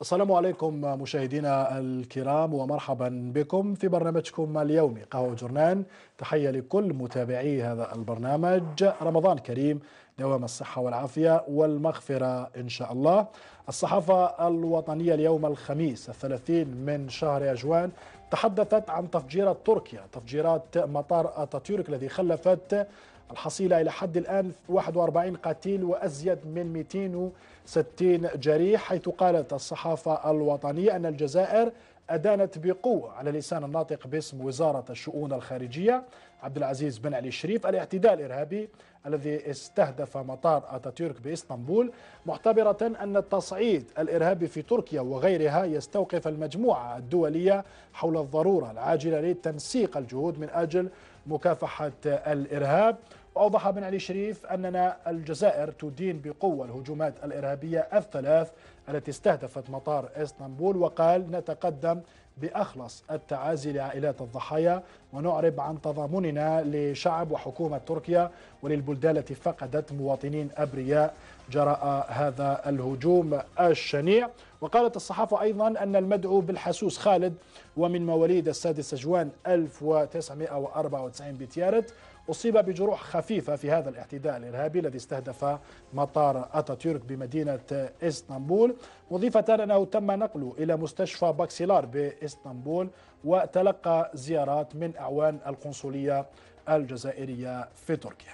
السلام عليكم مشاهدينا الكرام ومرحبا بكم في برنامجكم اليومي قهوة جرنان تحية لكل متابعي هذا البرنامج رمضان كريم دوام الصحة والعافية والمغفرة إن شاء الله الصحافة الوطنية اليوم الخميس الثلاثين من شهر أجوان تحدثت عن تفجيرات تركيا تفجيرات مطار أتاتورك الذي خلفت الحصيلة إلى حد الآن 41 قتيل وأزيد من 260 جريح حيث قالت الصحافة الوطنية أن الجزائر أدانت بقوة على لسان الناطق باسم وزارة الشؤون الخارجية عبد العزيز بن علي الشريف الاعتداء الارهابي الذي استهدف مطار اتاتورك باسطنبول معتبره ان التصعيد الارهابي في تركيا وغيرها يستوقف المجموعه الدوليه حول الضروره العاجله لتنسيق الجهود من اجل مكافحه الارهاب وأوضح بن علي الشريف أننا الجزائر تدين بقوة الهجومات الإرهابية الثلاث التي استهدفت مطار إسطنبول وقال نتقدم بأخلص التعازي لعائلات الضحايا ونعرب عن تضامننا لشعب وحكومة تركيا وللبلدان التي فقدت مواطنين أبرياء جراء هذا الهجوم الشنيع وقالت الصحافة أيضا أن المدعو بالحسوس خالد ومن مواليد السادس جوان 1994 بتيارت أصيب بجروح خفيفة في هذا الاعتداء الإرهابي الذي استهدف مطار أتاتيرك بمدينة إسطنبول مضيفة أنه تم نقله إلى مستشفى باكسيلار بإسطنبول وتلقى زيارات من أعوان القنصلية الجزائرية في تركيا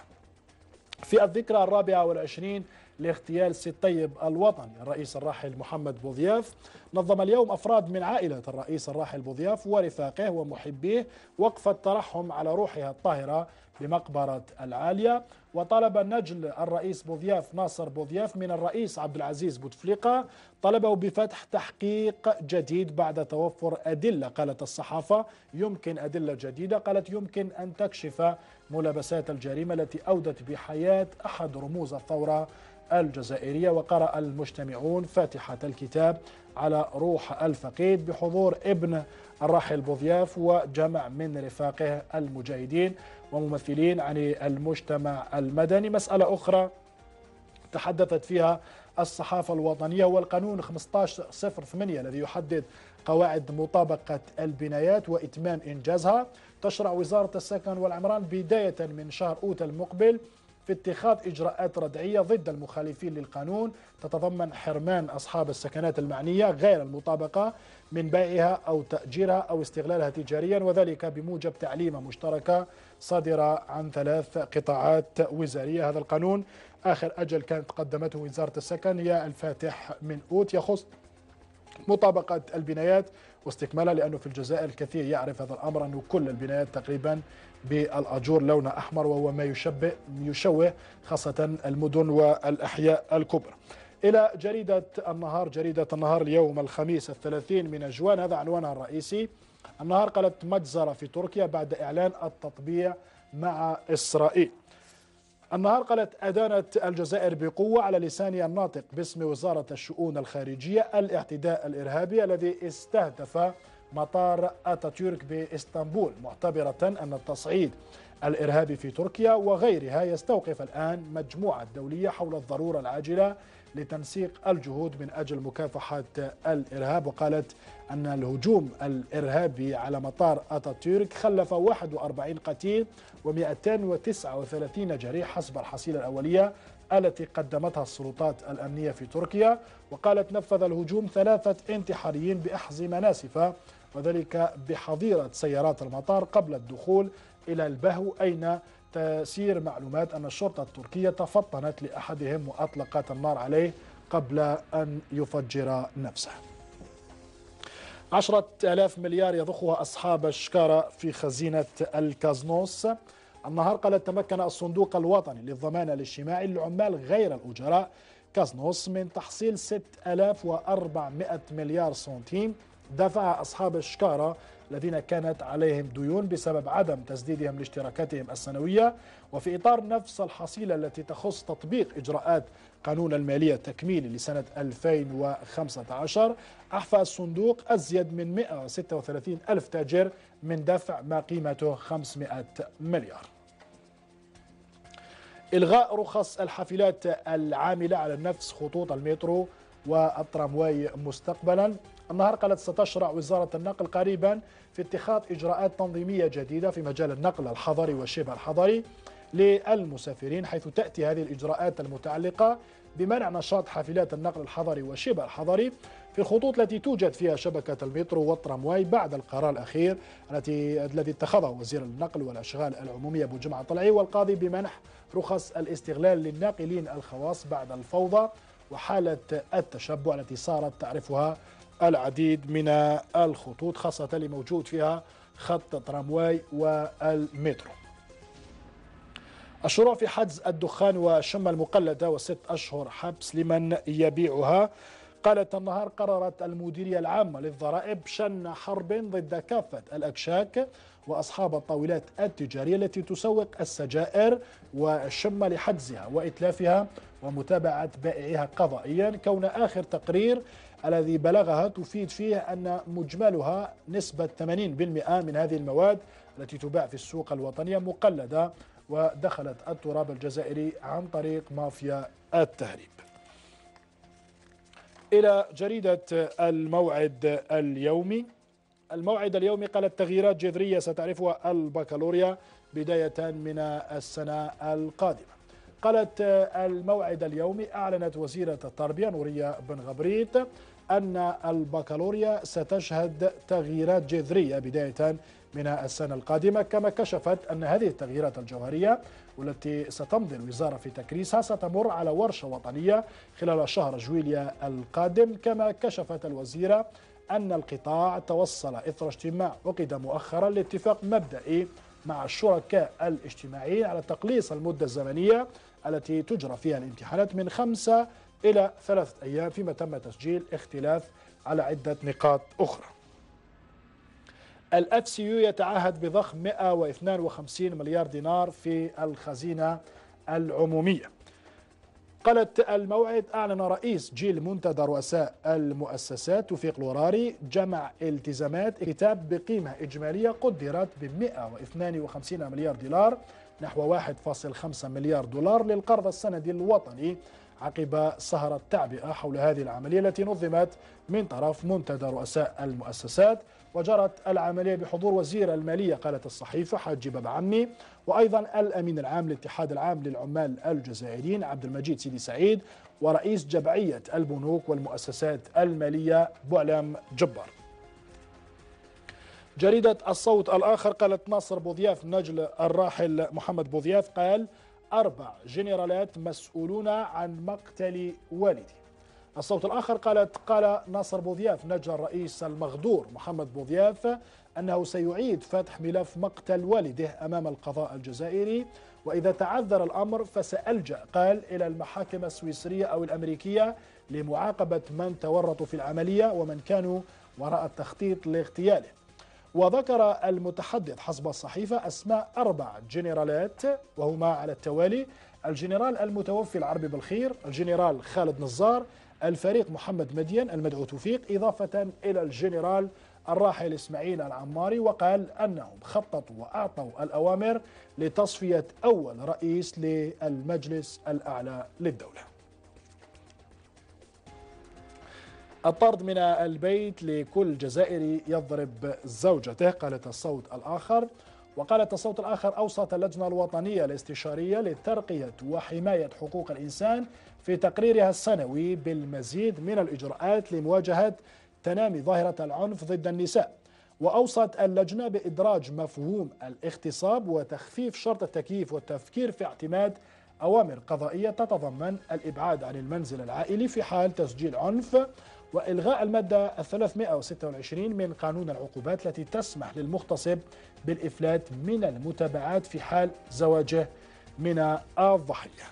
في الذكرى الرابعة والعشرين لاغتيال سي طيب الوطني الرئيس الراحل محمد بوضياف نظم اليوم أفراد من عائلة الرئيس الراحل بوضياف ورفاقه ومحبيه وقفة ترحم على روحها الطاهرة لمقبرة العالية وطلب نجل الرئيس بوضياف ناصر بوضياف من الرئيس عبد العزيز بوتفليقة طلبه بفتح تحقيق جديد بعد توفر أدلة قالت الصحافة يمكن أدلة جديدة قالت يمكن أن تكشف ملابسات الجريمة التي أودت بحياة أحد رموز الثورة الجزائرية وقرأ المجتمعون فاتحة الكتاب على روح الفقيد بحضور ابن الراحل بوضياف وجمع من رفاقه المجاهدين وممثلين عن المجتمع المدني مسألة أخرى تحدثت فيها الصحافة الوطنية والقانون 1508 الذي يحدد قواعد مطابقة البنايات وإتمام إنجازها تشرع وزارة السكن والعمران بداية من شهر أوت المقبل في اتخاذ إجراءات ردعية ضد المخالفين للقانون تتضمن حرمان أصحاب السكنات المعنية غير المطابقة من بيعها أو تأجيرها أو استغلالها تجاريا وذلك بموجب تعليمة مشتركة صادرة عن ثلاث قطاعات وزارية هذا القانون آخر أجل كانت قدمته وزارة السكن هي الفاتح من أوت يخص مطابقة البنايات واستكمالها لأنه في الجزائر الكثير يعرف هذا الأمر أنه كل البنايات تقريبا بالأجور لون أحمر وهو ما يشبه يشوه خاصة المدن والأحياء الكبرى إلى جريدة النهار جريدة النهار اليوم الخميس الثلاثين من جوان هذا عنوانها الرئيسي النهار قالت مجزرة في تركيا بعد إعلان التطبيع مع إسرائيل النهار قالت أدانت الجزائر بقوة على لسان الناطق باسم وزارة الشؤون الخارجية الاعتداء الإرهابي الذي استهدف مطار أتاتيرك بإسطنبول معتبرة أن التصعيد الإرهابي في تركيا وغيرها يستوقف الآن مجموعة دولية حول الضرورة العاجلة لتنسيق الجهود من أجل مكافحة الإرهاب وقالت أن الهجوم الإرهابي على مطار أتاتورك خلف 41 قتيل و239 جريح حسب الحصيلة الأولية التي قدمتها السلطات الأمنية في تركيا وقالت نفذ الهجوم ثلاثة انتحاريين بأحزمة ناسفة وذلك بحظيرة سيارات المطار قبل الدخول إلى البهو أين تسير معلومات أن الشرطة التركية تفطنت لأحدهم وأطلقت النار عليه قبل أن يفجر نفسه عشرة آلاف مليار يضخها أصحاب الشكارة في خزينة الكازنوس النهار قالت تمكن الصندوق الوطني للضمان الاجتماعي للعمال غير الأجراء كازنوس من تحصيل 6400 مليار سنتيم دفع أصحاب الشكارة الذين كانت عليهم ديون بسبب عدم تسديدهم لاشتراكاتهم السنوية وفي إطار نفس الحصيلة التي تخص تطبيق إجراءات قانون المالية التكميلي لسنة 2015 أحفى الصندوق أزيد من 136 ألف تاجر من دفع ما قيمته 500 مليار إلغاء رخص الحافلات العاملة على نفس خطوط المترو والترامواي مستقبلا النهار قالت ستشرع وزارة النقل قريبا في اتخاذ إجراءات تنظيمية جديدة في مجال النقل الحضري والشبه الحضري للمسافرين حيث تأتي هذه الإجراءات المتعلقة بمنع نشاط حافلات النقل الحضري وشبه الحضري في الخطوط التي توجد فيها شبكة المترو والترامواي بعد القرار الأخير التي الذي اتخذه وزير النقل والأشغال العمومية أبو جمعة طلعي والقاضي بمنح رخص الاستغلال للناقلين الخواص بعد الفوضى وحالة التشبع التي صارت تعرفها العديد من الخطوط خاصة اللي موجود فيها خط الترامواي والمترو الشروع في حجز الدخان وشم المقلدة وست أشهر حبس لمن يبيعها قالت النهار قررت المديرية العامة للضرائب شن حرب ضد كافة الأكشاك وأصحاب الطاولات التجارية التي تسوق السجائر وشم لحجزها وإتلافها ومتابعة بائعها قضائيا كون آخر تقرير الذي بلغها تفيد فيه أن مجملها نسبة 80% من هذه المواد التي تباع في السوق الوطنية مقلدة ودخلت التراب الجزائري عن طريق مافيا التهريب إلى جريدة الموعد اليومي الموعد اليومي قالت تغييرات جذرية ستعرفها البكالوريا بداية من السنة القادمة قالت الموعد اليومي أعلنت وزيرة التربية نورية بن غبريت أن البكالوريا ستشهد تغييرات جذرية بداية من السنة القادمة كما كشفت أن هذه التغييرات الجوهرية والتي ستمضي الوزارة في تكريسها ستمر على ورشة وطنية خلال شهر جويليا القادم كما كشفت الوزيرة أن القطاع توصل إثر اجتماع عقد مؤخرا لاتفاق مبدئي مع الشركاء الاجتماعيين على تقليص المدة الزمنية التي تجرى فيها الامتحانات من خمسة إلى ثلاثة أيام فيما تم تسجيل اختلاف على عدة نقاط أخرى الاف سي يو يتعهد بضخ 152 مليار دينار في الخزينه العموميه. قالت الموعد اعلن رئيس جيل منتدى رؤساء المؤسسات توفيق الوراري جمع التزامات كتاب بقيمه اجماليه قدرت ب 152 مليار دولار نحو 1.5 مليار دولار للقرض السندي الوطني عقب سهرة تعبئة حول هذه العملية التي نظمت من طرف منتدى رؤساء المؤسسات وجرت العملية بحضور وزير المالية قالت الصحيفة حاج باب عمي وأيضا الأمين العام للاتحاد العام للعمال الجزائريين عبد المجيد سيدي سعيد ورئيس جمعية البنوك والمؤسسات المالية بعلم جبر جريدة الصوت الآخر قالت ناصر بوضياف نجل الراحل محمد بوضياف قال أربع جنرالات مسؤولون عن مقتل والدي الصوت الآخر قالت قال ناصر بوضياف نجل الرئيس المغدور محمد بوضياف أنه سيعيد فتح ملف مقتل والده أمام القضاء الجزائري وإذا تعذر الأمر فسألجأ قال إلى المحاكم السويسرية أو الأمريكية لمعاقبة من تورطوا في العملية ومن كانوا وراء التخطيط لاغتياله وذكر المتحدث حسب الصحيفة أسماء أربع جنرالات وهما على التوالي الجنرال المتوفي العربي بالخير الجنرال خالد نزار الفريق محمد مدين المدعو توفيق إضافة إلى الجنرال الراحل إسماعيل العماري وقال أنهم خططوا وأعطوا الأوامر لتصفية أول رئيس للمجلس الأعلى للدولة الطرد من البيت لكل جزائري يضرب زوجته قالت الصوت الآخر وقالت الصوت الآخر أوصت اللجنة الوطنية الاستشارية لترقية وحماية حقوق الإنسان في تقريرها السنوي بالمزيد من الإجراءات لمواجهة تنامي ظاهرة العنف ضد النساء وأوصت اللجنة بإدراج مفهوم الاغتصاب وتخفيف شرط التكييف والتفكير في اعتماد أوامر قضائية تتضمن الإبعاد عن المنزل العائلي في حال تسجيل عنف وإلغاء المادة 326 من قانون العقوبات التي تسمح للمغتصب بالإفلات من المتابعات في حال زواجه من الضحية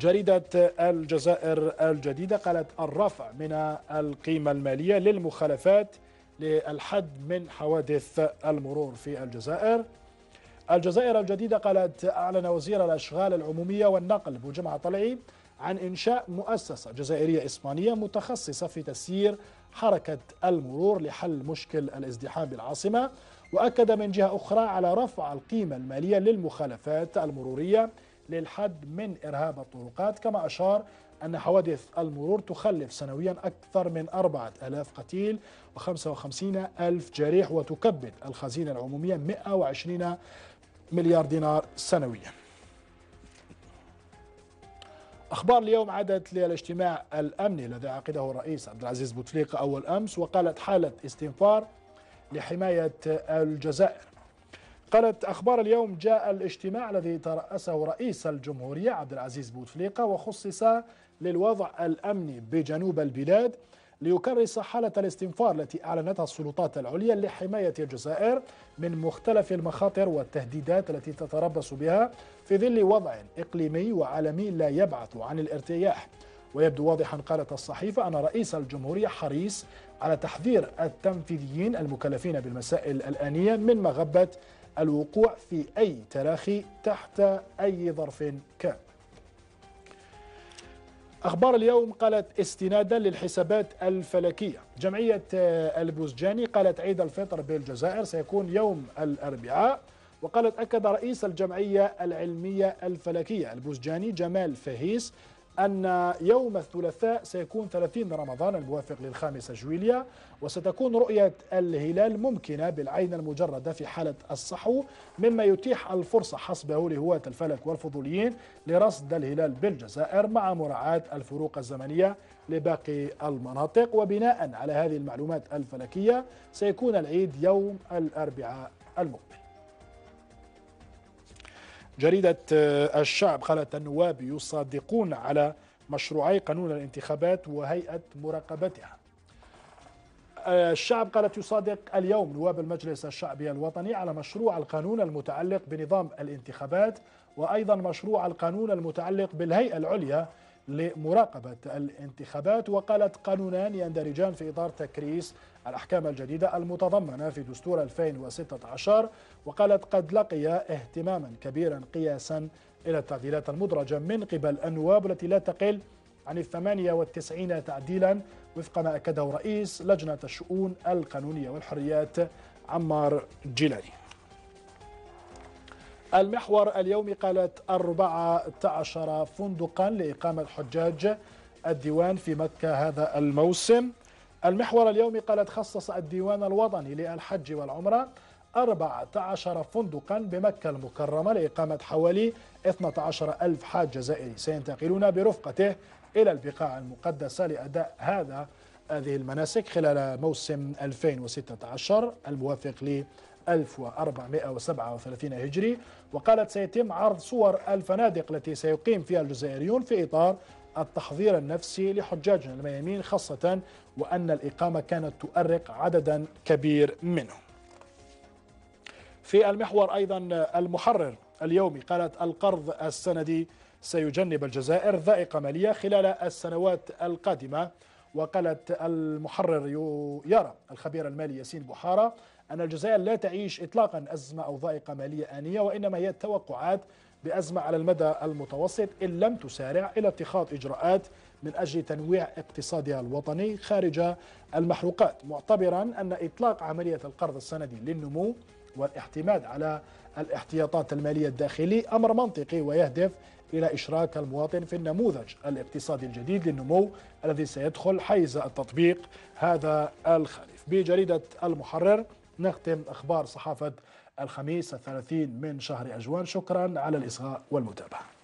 جريدة الجزائر الجديدة قالت الرفع من القيمة المالية للمخالفات للحد من حوادث المرور في الجزائر الجزائر الجديدة قالت أعلن وزير الأشغال العمومية والنقل بجمع طلعي عن إنشاء مؤسسة جزائرية إسبانية متخصصة في تسيير حركة المرور لحل مشكل الازدحام بالعاصمة وأكد من جهة أخرى على رفع القيمة المالية للمخالفات المرورية للحد من إرهاب الطرقات كما أشار أن حوادث المرور تخلف سنويا أكثر من 4000 قتيل و55 ألف جريح وتكبد الخزينة العمومية 120 مليار دينار سنويا أخبار اليوم عادت للاجتماع الأمني الذي عقده الرئيس عبد العزيز بوتفليقة أول أمس وقالت حالة استنفار لحماية الجزائر قالت أخبار اليوم جاء الاجتماع الذي ترأسه رئيس الجمهورية عبد العزيز بوتفليقة وخصص للوضع الأمني بجنوب البلاد ليكرس حالة الاستنفار التي أعلنتها السلطات العليا لحماية الجزائر من مختلف المخاطر والتهديدات التي تتربص بها في ظل وضع إقليمي وعالمي لا يبعث عن الارتياح ويبدو واضحا قالت الصحيفة أن رئيس الجمهورية حريص على تحذير التنفيذيين المكلفين بالمسائل الآنية من مغبة الوقوع في أي تراخي تحت أي ظرف كان أخبار اليوم قالت استنادا للحسابات الفلكية جمعية آه، البوزجاني قالت عيد الفطر بالجزائر سيكون يوم الأربعاء وقالت أكد رئيس الجمعية العلمية الفلكية البوزجاني جمال فهيس أن يوم الثلاثاء سيكون 30 رمضان الموافق للخامسة جويليا وستكون رؤية الهلال ممكنة بالعين المجردة في حالة الصحو مما يتيح الفرصة حسبه لهواة الفلك والفضوليين لرصد الهلال بالجزائر مع مراعاة الفروق الزمنية لباقي المناطق وبناء على هذه المعلومات الفلكية سيكون العيد يوم الأربعاء المقبل جريدة آه، الشعب قالت النواب يصادقون على مشروعي قانون الانتخابات وهيئة مراقبتها آه، الشعب قالت يصادق اليوم نواب المجلس الشعبي الوطني على مشروع القانون المتعلق بنظام الانتخابات وأيضا مشروع القانون المتعلق بالهيئة العليا لمراقبة الانتخابات وقالت قانونان يندرجان في إطار تكريس الأحكام الجديدة المتضمنة في دستور 2016 وقالت قد لقي اهتماما كبيرا قياسا إلى التعديلات المدرجة من قبل النواب التي لا تقل عن الثمانية والتسعين تعديلا وفق ما أكده رئيس لجنة الشؤون القانونية والحريات عمار جيلاني المحور اليوم قالت 14 فندقا لإقامة حجاج الديوان في مكة هذا الموسم المحور اليوم قالت خصص الديوان الوطني للحج والعمرة 14 فندقا بمكة المكرمة لإقامة حوالي 12 ألف حاج جزائري سينتقلون برفقته إلى البقاع المقدسة لأداء هذا هذه المناسك خلال موسم 2016 الموافق ل 1437 هجري وقالت سيتم عرض صور الفنادق التي سيقيم فيها الجزائريون في إطار التحضير النفسي لحجاجنا الميامين خاصة وأن الإقامة كانت تؤرق عددا كبير منهم في المحور أيضا المحرر اليومي قالت القرض السندي سيجنب الجزائر ذائقة مالية خلال السنوات القادمة وقالت المحرر يرى الخبير المالي ياسين بحارة أن الجزائر لا تعيش إطلاقا أزمة أو ضائقة مالية آنية وإنما هي التوقعات بأزمة على المدى المتوسط إن لم تسارع إلى اتخاذ إجراءات من أجل تنويع اقتصادها الوطني خارج المحروقات معتبرا أن إطلاق عملية القرض السندي للنمو والاعتماد على الاحتياطات المالية الداخلي أمر منطقي ويهدف إلى إشراك المواطن في النموذج الاقتصادي الجديد للنمو الذي سيدخل حيز التطبيق هذا الخريف بجريدة المحرر نختم أخبار صحافة الخميس الثلاثين من شهر أجوان شكرا على الإصغاء والمتابعة